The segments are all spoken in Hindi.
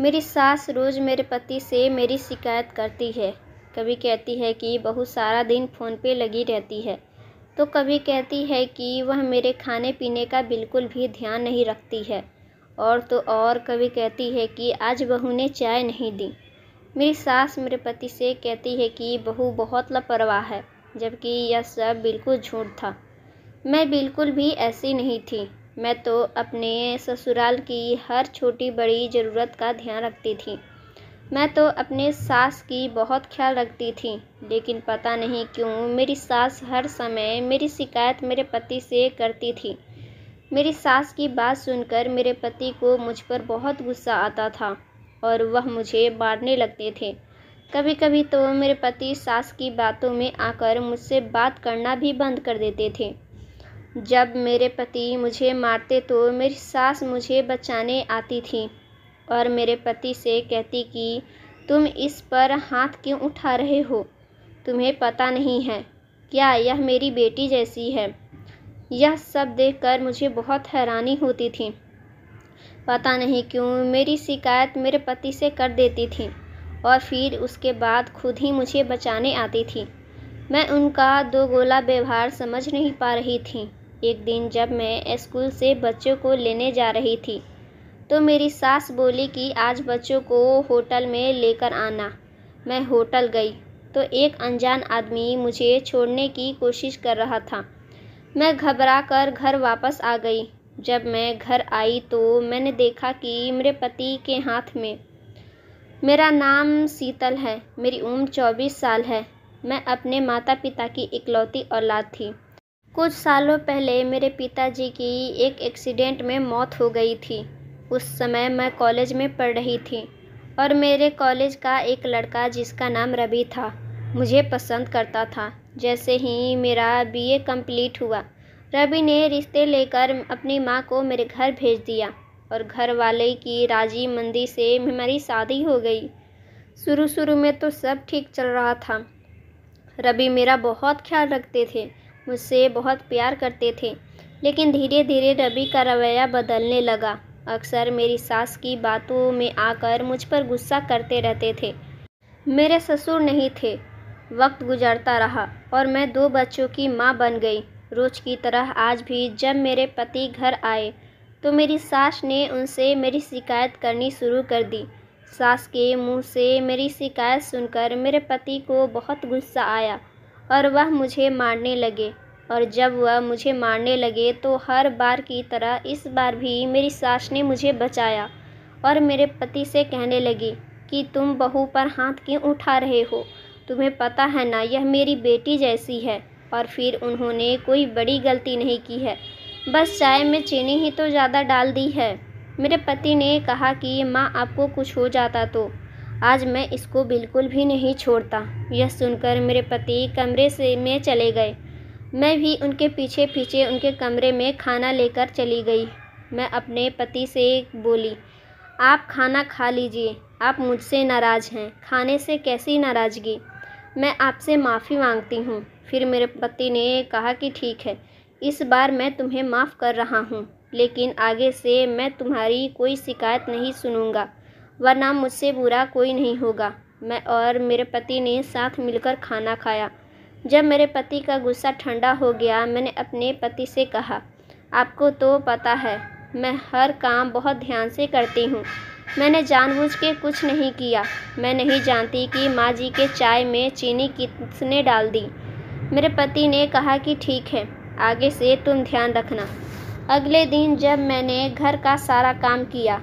मेरी सास रोज़ मेरे पति से मेरी शिकायत करती है कभी कहती है कि बहू सारा दिन फ़ोन पे लगी रहती है तो कभी कहती है कि वह मेरे खाने पीने का बिल्कुल भी ध्यान नहीं रखती है और तो और कभी कहती है कि आज बहू ने चाय नहीं दी मेरी सास मेरे पति से कहती है कि बहू बहुत लापरवाह है जबकि यह सब बिल्कुल झूठ था मैं बिल्कुल भी ऐसी नहीं थी मैं तो अपने ससुराल की हर छोटी बड़ी ज़रूरत का ध्यान रखती थी मैं तो अपने सास की बहुत ख्याल रखती थी लेकिन पता नहीं क्यों मेरी सास हर समय मेरी शिकायत मेरे पति से करती थी मेरी सास की बात सुनकर मेरे पति को मुझ पर बहुत गुस्सा आता था और वह मुझे मारने लगते थे कभी कभी तो मेरे पति सास की बातों में आकर मुझसे बात करना भी बंद कर देते थे जब मेरे पति मुझे मारते तो मेरी सास मुझे बचाने आती थी और मेरे पति से कहती कि तुम इस पर हाथ क्यों उठा रहे हो तुम्हें पता नहीं है क्या यह मेरी बेटी जैसी है यह सब देखकर मुझे बहुत हैरानी होती थी पता नहीं क्यों मेरी शिकायत मेरे पति से कर देती थी और फिर उसके बाद खुद ही मुझे बचाने आती थी मैं उनका दो गोला व्यवहार समझ नहीं पा रही थी एक दिन जब मैं स्कूल से बच्चों को लेने जा रही थी तो मेरी सास बोली कि आज बच्चों को होटल में लेकर आना मैं होटल गई तो एक अनजान आदमी मुझे छोड़ने की कोशिश कर रहा था मैं घबरा कर घर वापस आ गई जब मैं घर आई तो मैंने देखा कि मेरे पति के हाथ में मेरा नाम शीतल है मेरी उम्र चौबीस साल है मैं अपने माता पिता की इकलौती औलाद थी कुछ सालों पहले मेरे पिताजी की एक एक्सीडेंट में मौत हो गई थी उस समय मैं कॉलेज में पढ़ रही थी और मेरे कॉलेज का एक लड़का जिसका नाम रवि था मुझे पसंद करता था जैसे ही मेरा बीए कंप्लीट हुआ रवि ने रिश्ते लेकर अपनी माँ को मेरे घर भेज दिया और घर वाले की राजी मंदी से मेरी शादी हो गई शुरू शुरू में तो सब ठीक चल रहा था रवि मेरा बहुत ख्याल रखते थे मुझसे बहुत प्यार करते थे लेकिन धीरे धीरे रवि का रवैया बदलने लगा अक्सर मेरी सास की बातों में आकर मुझ पर गुस्सा करते रहते थे मेरे ससुर नहीं थे वक्त गुजरता रहा और मैं दो बच्चों की माँ बन गई रोज की तरह आज भी जब मेरे पति घर आए तो मेरी सास ने उनसे मेरी शिकायत करनी शुरू कर दी सास के मुंह से मेरी शिकायत सुनकर मेरे पति को बहुत गुस्सा आया और वह मुझे मारने लगे और जब वह मुझे मारने लगे तो हर बार की तरह इस बार भी मेरी सास ने मुझे बचाया और मेरे पति से कहने लगी कि तुम बहू पर हाथ क्यों उठा रहे हो तुम्हें पता है ना यह मेरी बेटी जैसी है और फिर उन्होंने कोई बड़ी गलती नहीं की है बस चाय में चीनी ही तो ज़्यादा डाल दी है मेरे पति ने कहा कि माँ आपको कुछ हो जाता तो आज मैं इसको बिल्कुल भी नहीं छोड़ता यह सुनकर मेरे पति कमरे से में चले गए मैं भी उनके पीछे पीछे उनके कमरे में खाना लेकर चली गई मैं अपने पति से बोली आप खाना खा लीजिए आप मुझसे नाराज़ हैं खाने से कैसी नाराज़गी मैं आपसे माफ़ी मांगती हूँ फिर मेरे पति ने कहा कि ठीक है इस बार मैं तुम्हें माफ़ कर रहा हूँ लेकिन आगे से मैं तुम्हारी कोई शिकायत नहीं सुनूंगा वरना मुझसे बुरा कोई नहीं होगा मैं और मेरे पति ने साथ मिलकर खाना खाया जब मेरे पति का गुस्सा ठंडा हो गया मैंने अपने पति से कहा आपको तो पता है मैं हर काम बहुत ध्यान से करती हूँ मैंने जानबूझ के कुछ नहीं किया मैं नहीं जानती कि माँ जी के चाय में चीनी कितने डाल दी मेरे पति ने कहा कि ठीक है आगे से तुम ध्यान रखना अगले दिन जब मैंने घर का सारा काम किया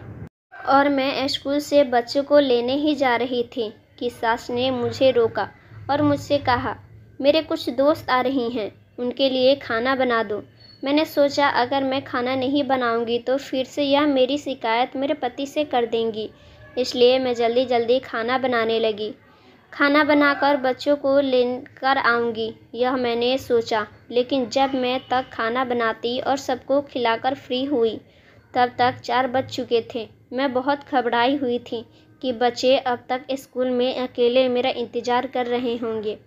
और मैं स्कूल से बच्चों को लेने ही जा रही थी कि सास ने मुझे रोका और मुझसे कहा मेरे कुछ दोस्त आ रही हैं उनके लिए खाना बना दो मैंने सोचा अगर मैं खाना नहीं बनाऊंगी तो फिर से यह मेरी शिकायत मेरे पति से कर देंगी इसलिए मैं जल्दी जल्दी खाना बनाने लगी खाना बनाकर बच्चों को लेकर आऊँगी यह मैंने सोचा लेकिन जब मैं तक खाना बनाती और सबको खिलाकर फ्री हुई तब तक चार बज चुके थे मैं बहुत घबराई हुई थी कि बच्चे अब तक स्कूल में अकेले मेरा इंतज़ार कर रहे होंगे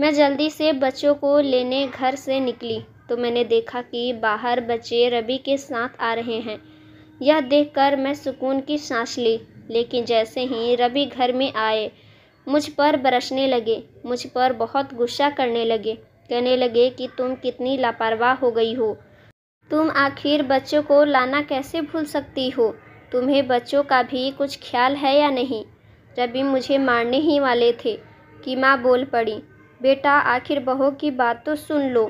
मैं जल्दी से बच्चों को लेने घर से निकली तो मैंने देखा कि बाहर बच्चे रवि के साथ आ रहे हैं यह देखकर मैं सुकून की सांस ली लेकिन जैसे ही रवि घर में आए मुझ पर बरसने लगे मुझ पर बहुत गुस्सा करने लगे कहने लगे कि तुम कितनी लापरवाह हो गई हो तुम आखिर बच्चों को लाना कैसे भूल सकती हो तुम्हें बच्चों का भी कुछ ख्याल है या नहीं रबी मुझे मारने ही वाले थे कि माँ बोल पड़ी बेटा आखिर बहू की बात तो सुन लो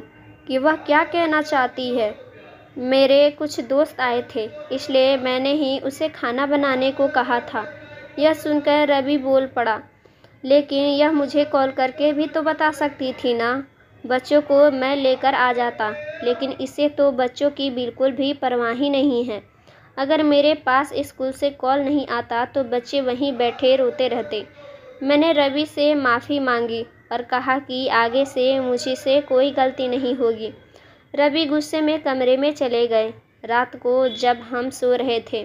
कि वह क्या कहना चाहती है मेरे कुछ दोस्त आए थे इसलिए मैंने ही उसे खाना बनाने को कहा था यह सुनकर रवि बोल पड़ा लेकिन यह मुझे कॉल करके भी तो बता सकती थी ना बच्चों को मैं लेकर आ जाता लेकिन इसे तो बच्चों की बिल्कुल भी परवाह ही नहीं है अगर मेरे पास स्कूल से कॉल नहीं आता तो बच्चे वहीं बैठे रोते रहते मैंने रवि से माफ़ी मांगी और कहा कि आगे से मुझसे कोई गलती नहीं होगी रवि गुस्से में कमरे में चले गए रात को जब हम सो रहे थे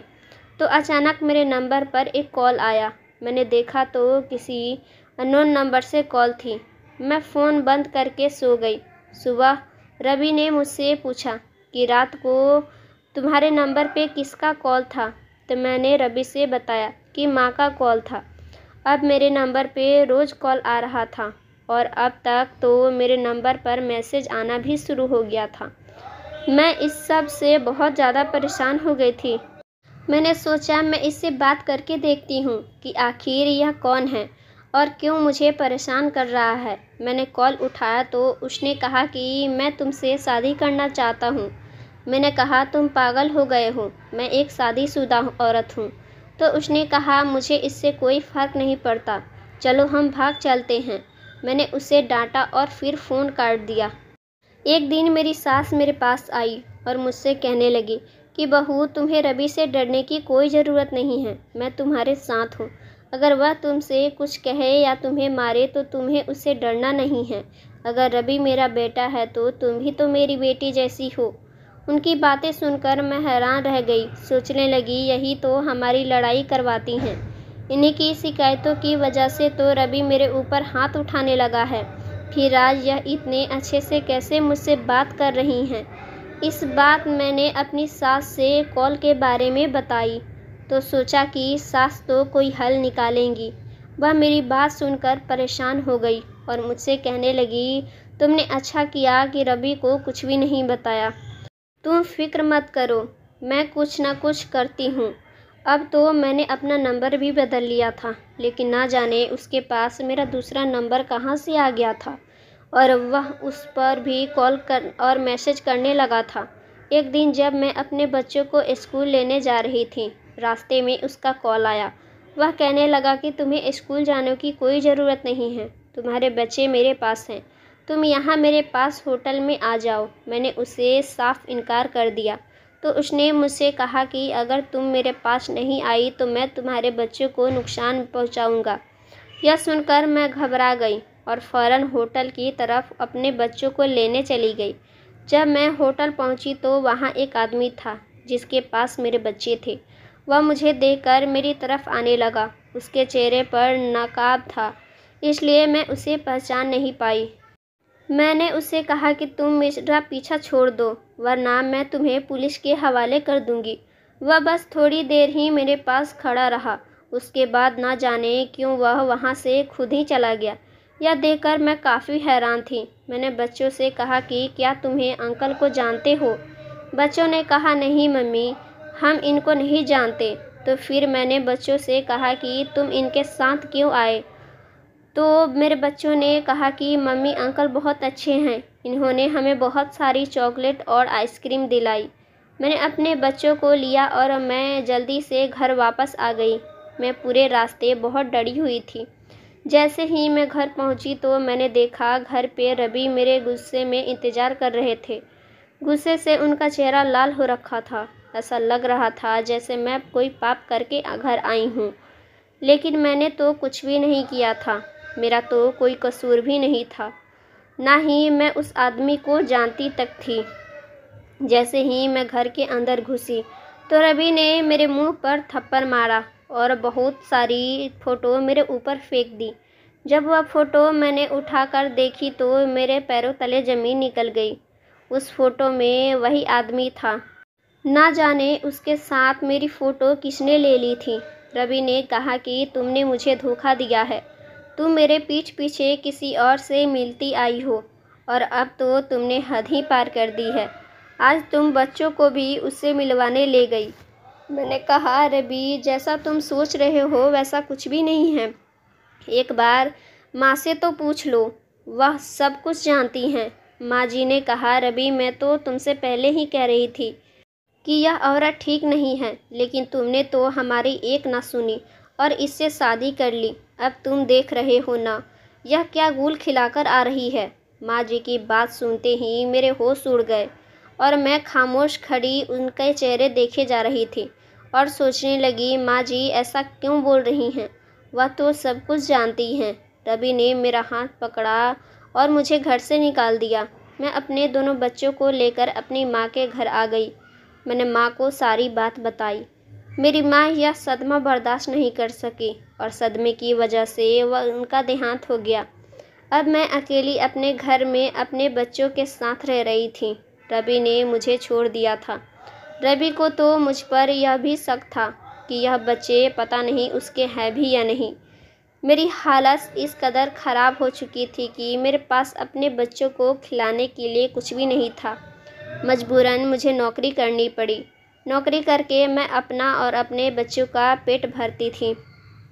तो अचानक मेरे नंबर पर एक कॉल आया मैंने देखा तो किसी अनोन नंबर से कॉल थी मैं फ़ोन बंद करके सो गई सुबह रवि ने मुझसे पूछा कि रात को तुम्हारे नंबर पे किसका कॉल था तो मैंने रवि से बताया कि माँ का कॉल था अब मेरे नंबर पे रोज़ कॉल आ रहा था और अब तक तो मेरे नंबर पर मैसेज आना भी शुरू हो गया था मैं इस सब से बहुत ज़्यादा परेशान हो गई थी मैंने सोचा मैं इससे बात करके देखती हूँ कि आखिर यह कौन है और क्यों मुझे परेशान कर रहा है मैंने कॉल उठाया तो उसने कहा कि मैं तुमसे शादी करना चाहता हूँ मैंने कहा तुम पागल हो गए हो मैं एक शादीशुदा औरत हूँ तो उसने कहा मुझे इससे कोई फ़र्क नहीं पड़ता चलो हम भाग चलते हैं मैंने उसे डांटा और फिर फ़ोन काट दिया एक दिन मेरी सास मेरे पास आई और मुझसे कहने लगी कि बहू तुम्हें रवि से डरने की कोई ज़रूरत नहीं है मैं तुम्हारे साथ हूँ अगर वह तुमसे कुछ कहे या तुम्हें मारे तो तुम्हें उससे डरना नहीं है अगर रवि मेरा बेटा है तो तुम भी तो मेरी बेटी जैसी हो उनकी बातें सुनकर मैं हैरान रह गई सोचने लगी यही तो हमारी लड़ाई करवाती हैं इन्हीं की शिकायतों की वजह से तो रवि मेरे ऊपर हाथ उठाने लगा है फिर आज यह इतने अच्छे से कैसे मुझसे बात कर रही हैं इस बात मैंने अपनी सास से कॉल के बारे में बताई तो सोचा कि सास तो कोई हल निकालेंगी वह मेरी बात सुनकर परेशान हो गई और मुझसे कहने लगी तुमने अच्छा किया कि रवि को कुछ भी नहीं बताया तुम फिक्र मत करो मैं कुछ ना कुछ करती हूँ अब तो मैंने अपना नंबर भी बदल लिया था लेकिन ना जाने उसके पास मेरा दूसरा नंबर कहाँ से आ गया था और वह उस पर भी कॉल कर और मैसेज करने लगा था एक दिन जब मैं अपने बच्चों को स्कूल लेने जा रही थी रास्ते में उसका कॉल आया वह कहने लगा कि तुम्हें स्कूल जाने की कोई ज़रूरत नहीं है तुम्हारे बच्चे मेरे पास हैं तुम यहाँ मेरे पास होटल में आ जाओ मैंने उसे साफ इनकार कर दिया तो उसने मुझसे कहा कि अगर तुम मेरे पास नहीं आई तो मैं तुम्हारे बच्चे को नुकसान पहुँचाऊँगा यह सुनकर मैं घबरा गई और फौरन होटल की तरफ अपने बच्चों को लेने चली गई जब मैं होटल पहुंची तो वहां एक आदमी था जिसके पास मेरे बच्चे थे वह मुझे देखकर मेरी तरफ आने लगा उसके चेहरे पर नकाब था इसलिए मैं उसे पहचान नहीं पाई मैंने उसे कहा कि तुम मेरा पीछा छोड़ दो वरना मैं तुम्हें पुलिस के हवाले कर दूंगी वह बस थोड़ी देर ही मेरे पास खड़ा रहा उसके बाद ना जाने क्यों वह वहाँ से खुद ही चला गया यह देखकर मैं काफ़ी हैरान थी मैंने बच्चों से कहा कि क्या तुम्हें अंकल को जानते हो बच्चों ने कहा नहीं मम्मी हम इनको नहीं जानते तो फिर मैंने बच्चों से कहा कि तुम इनके साथ क्यों आए तो मेरे बच्चों ने कहा कि मम्मी अंकल बहुत अच्छे हैं इन्होंने हमें बहुत सारी चॉकलेट और आइसक्रीम दिलाई मैंने अपने बच्चों को लिया और मैं जल्दी से घर वापस आ गई मैं पूरे रास्ते बहुत डरी हुई थी जैसे ही मैं घर पहुंची तो मैंने देखा घर पे रवि मेरे गुस्से में इंतज़ार कर रहे थे गुस्से से उनका चेहरा लाल हो रखा था ऐसा लग रहा था जैसे मैं कोई पाप करके घर आई हूँ लेकिन मैंने तो कुछ भी नहीं किया था मेरा तो कोई कसूर भी नहीं था ना ही मैं उस आदमी को जानती तक थी जैसे ही मैं घर के अंदर घुसी तो रवि ने मेरे मुंह पर थप्पड़ मारा और बहुत सारी फ़ोटो मेरे ऊपर फेंक दी जब वह फ़ोटो मैंने उठाकर देखी तो मेरे पैरों तले ज़मीन निकल गई उस फ़ोटो में वही आदमी था ना जाने उसके साथ मेरी फ़ोटो किसने ले ली थी रवि ने कहा कि तुमने मुझे धोखा दिया है तुम मेरे पीछ पीछे किसी और से मिलती आई हो और अब तो तुमने हद ही पार कर दी है आज तुम बच्चों को भी उससे मिलवाने ले गई मैंने कहा रबी जैसा तुम सोच रहे हो वैसा कुछ भी नहीं है एक बार माँ से तो पूछ लो वह सब कुछ जानती हैं माँ जी ने कहा रबी मैं तो तुमसे पहले ही कह रही थी कि यह औरत ठीक नहीं है लेकिन तुमने तो हमारी एक ना सुनी और इससे शादी कर ली अब तुम देख रहे हो ना यह क्या गुल खिलाकर आ रही है माँ जी की बात सुनते ही मेरे होश उड़ गए और मैं खामोश खड़ी उनके चेहरे देखे जा रही थी और सोचने लगी माँ जी ऐसा क्यों बोल रही हैं वह तो सब कुछ जानती हैं रवि ने मेरा हाथ पकड़ा और मुझे घर से निकाल दिया मैं अपने दोनों बच्चों को लेकर अपनी माँ के घर आ गई मैंने माँ को सारी बात बताई मेरी माँ यह सदमा बर्दाश्त नहीं कर सकी और सदमे की वजह से वह उनका देहांत हो गया अब मैं अकेली अपने घर में अपने बच्चों के साथ रह रही थी रवि ने मुझे छोड़ दिया था रवि को तो मुझ पर यह भी शक था कि यह बच्चे पता नहीं उसके हैं भी या नहीं मेरी हालत इस कदर ख़राब हो चुकी थी कि मेरे पास अपने बच्चों को खिलाने के लिए कुछ भी नहीं था मजबूरन मुझे नौकरी करनी पड़ी नौकरी करके मैं अपना और अपने बच्चों का पेट भरती थी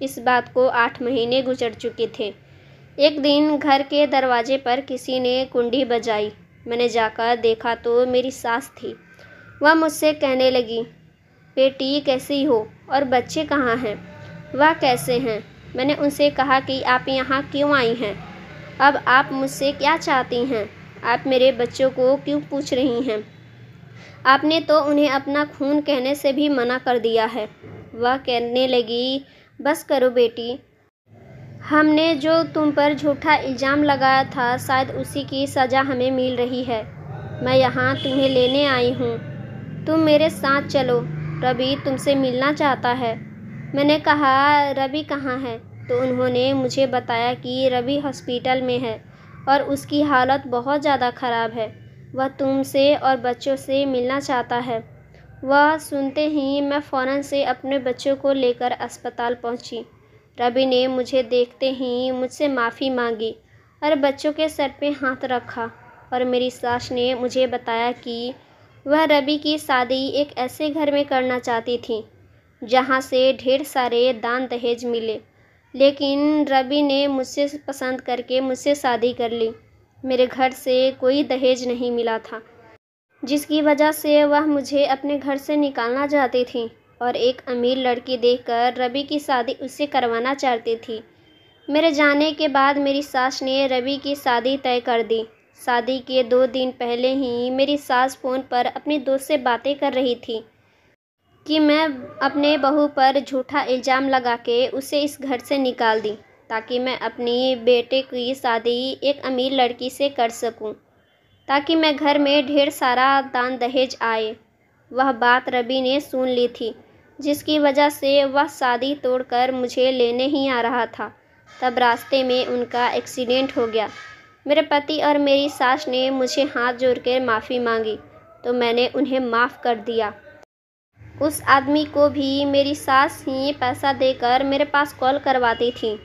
इस बात को आठ महीने गुजर चुके थे एक दिन घर के दरवाजे पर किसी ने कुंडी बजाई मैंने जाकर देखा तो मेरी सास थी वह मुझसे कहने लगी बेटी कैसी हो और बच्चे कहाँ हैं वह कैसे हैं मैंने उनसे कहा कि आप यहाँ क्यों आई हैं अब आप मुझसे क्या चाहती हैं आप मेरे बच्चों को क्यों पूछ रही हैं आपने तो उन्हें अपना खून कहने से भी मना कर दिया है वह कहने लगी बस करो बेटी हमने जो तुम पर झूठा इल्ज़ाम लगाया था शायद उसी की सज़ा हमें मिल रही है मैं यहाँ तुम्हें लेने आई हूँ तुम मेरे साथ चलो रवि तुमसे मिलना चाहता है मैंने कहा रवि कहाँ है तो उन्होंने मुझे बताया कि रवि हॉस्पिटल में है और उसकी हालत बहुत ज़्यादा ख़राब है वह तुमसे और बच्चों से मिलना चाहता है वह सुनते ही मैं फ़ौरन से अपने बच्चों को लेकर अस्पताल पहुंची। रवि ने मुझे देखते ही मुझसे माफ़ी मांगी और बच्चों के सर पे हाथ रखा और मेरी सास ने मुझे बताया कि वह रवि की शादी एक ऐसे घर में करना चाहती थी जहाँ से ढेर सारे दान दहेज मिले लेकिन रवि ने मुझसे पसंद करके मुझसे शादी कर ली मेरे घर से कोई दहेज नहीं मिला था जिसकी वजह से वह मुझे अपने घर से निकालना चाहती थी और एक अमीर लड़की देखकर रवि की शादी उससे करवाना चाहती थी मेरे जाने के बाद मेरी सास ने रवि की शादी तय कर दी शादी के दो दिन पहले ही मेरी सास फ़ोन पर अपनी दोस्त से बातें कर रही थी कि मैं अपने बहू पर झूठा इल्ज़ाम लगा के उसे इस घर से निकाल दी ताकि मैं अपनी बेटे की शादी एक अमीर लड़की से कर सकूं ताकि मैं घर में ढेर सारा दान दहेज आए वह बात रवि ने सुन ली थी जिसकी वजह से वह शादी तोड़कर मुझे लेने ही आ रहा था तब रास्ते में उनका एक्सीडेंट हो गया मेरे पति और मेरी सास ने मुझे हाथ जोड़कर माफ़ी मांगी तो मैंने उन्हें माफ़ कर दिया उस आदमी को भी मेरी सास ही पैसा देकर मेरे पास कॉल करवाती थी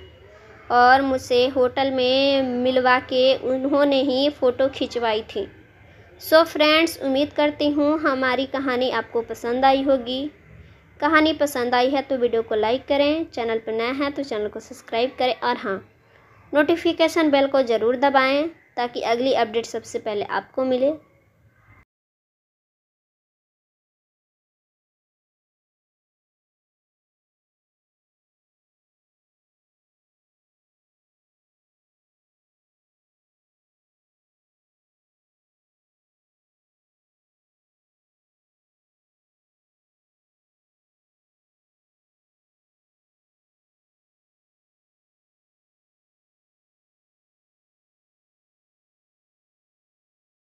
और मुझसे होटल में मिलवा के उन्होंने ही फ़ोटो खिंचवाई थी सो so फ्रेंड्स उम्मीद करती हूँ हमारी कहानी आपको पसंद आई होगी कहानी पसंद आई है तो वीडियो को लाइक करें चैनल पर नया है तो चैनल को सब्सक्राइब करें और हाँ नोटिफिकेशन बेल को ज़रूर दबाएं ताकि अगली अपडेट सबसे पहले आपको मिले